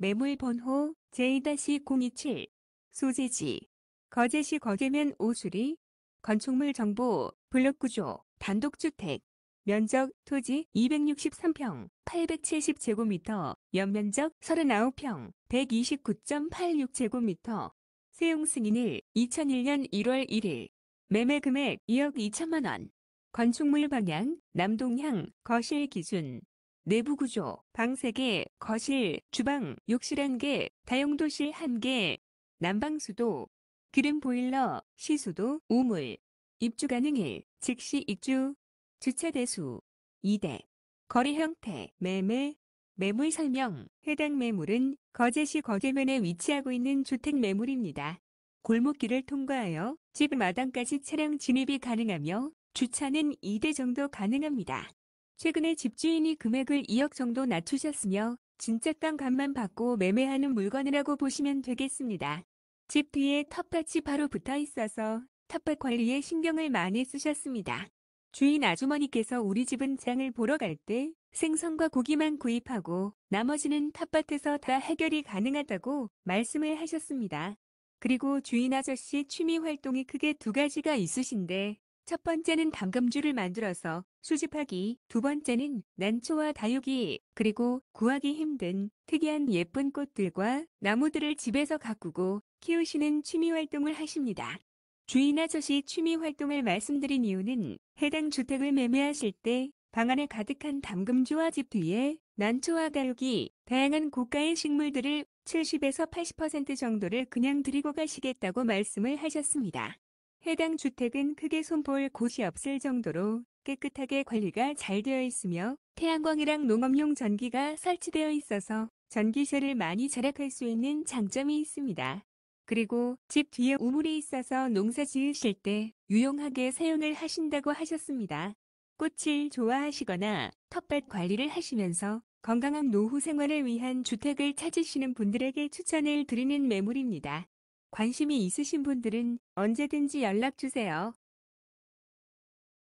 매물 번호 J-027 소재지 거제시 거제면 오수리 건축물 정보 블록 구조 단독주택 면적 토지 263평 870제곱미터 연면적 39평 129.86제곱미터 세용 승인일 2001년 1월 1일 매매 금액 2억 2천만 원 건축물 방향 남동향 거실 기준 내부 구조, 방 3개, 거실, 주방, 욕실 1개, 다용도실 1개, 난방수도, 기름 보일러, 시수도, 우물, 입주 가능일, 즉시 입주, 주차 대수, 2대, 거래 형태, 매매, 매물 설명, 해당 매물은 거제시 거제면에 위치하고 있는 주택 매물입니다. 골목길을 통과하여 집 마당까지 차량 진입이 가능하며 주차는 2대 정도 가능합니다. 최근에 집주인이 금액을 2억 정도 낮추셨으며 진짜 땅 값만 받고 매매하는 물건이라고 보시면 되겠습니다. 집 뒤에 텃밭이 바로 붙어 있어서 텃밭 관리에 신경을 많이 쓰셨습니다. 주인 아주머니께서 우리 집은 장을 보러 갈 때 생선과 고기만 구입하고 나머지는 텃밭에서 다 해결이 가능하다고 말씀을 하셨습니다. 그리고 주인 아저씨 취미 활동이 크게 두 가지가 있으신데 첫 번째는 담금주를 만들어서 수집하기, 두 번째는 난초와 다육이, 그리고 구하기 힘든 특이한 예쁜 꽃들과 나무들을 집에서 가꾸고 키우시는 취미활동을 하십니다. 주인 아저씨 취미활동을 말씀드린 이유는 해당 주택을 매매하실 때 방 안에 가득한 담금주와 집 뒤에 난초와 다육이, 다양한 고가의 식물들을 70에서 80% 정도를 그냥 드리고 가시겠다고 말씀을 하셨습니다. 해당 주택은 크게 손볼 곳이 없을 정도로 깨끗하게 관리가 잘 되어 있으며 태양광이랑 농업용 전기가 설치되어 있어서 전기세를 많이 절약할 수 있는 장점이 있습니다. 그리고 집 뒤에 우물이 있어서 농사 지으실 때 유용하게 사용을 하신다고 하셨습니다. 꽃을 좋아하시거나 텃밭 관리를 하시면서 건강한 노후 생활을 위한 주택을 찾으시는 분들에게 추천을 드리는 매물입니다. 관심이 있으신 분들은 언제든지 연락주세요.